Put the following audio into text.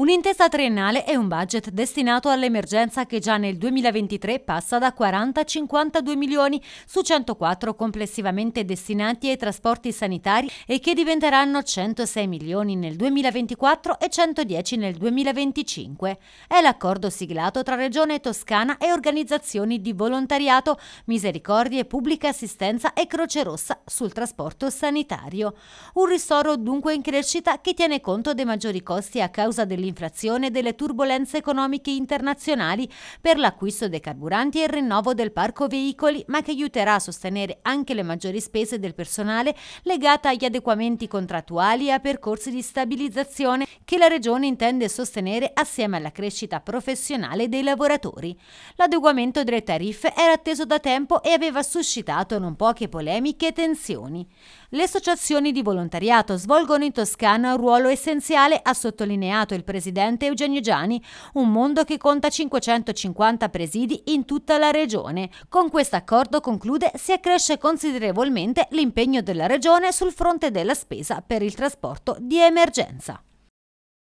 Un'intesa triennale è un budget destinato all'emergenza che già nel 2023 passa da 40 a 52 milioni su 104 complessivamente destinati ai trasporti sanitari e che diventeranno 106 milioni nel 2024 e 110 nel 2025. È l'accordo siglato tra Regione Toscana e organizzazioni di volontariato, misericordie, pubblica assistenza e Croce Rossa sul trasporto sanitario. Un ristoro dunque in crescita che tiene conto dei maggiori costi a causa dell'inflazione dell'inflazione e delle turbulenze economiche internazionali per l'acquisto dei carburanti e il rinnovo del parco veicoli, ma che aiuterà a sostenere anche le maggiori spese del personale legate agli adeguamenti contrattuali e a percorsi di stabilizzazione che la Regione intende sostenere assieme alla crescita professionale dei lavoratori. L'adeguamento delle tariffe era atteso da tempo e aveva suscitato non poche polemiche e tensioni. Le associazioni di volontariato svolgono in Toscana un ruolo essenziale, ha sottolineato il presidente Eugenio Giani, un mondo che conta 550 presidi in tutta la regione. Con questo accordo, conclude, si accresce considerevolmente l'impegno della regione sul fronte della spesa per il trasporto di emergenza.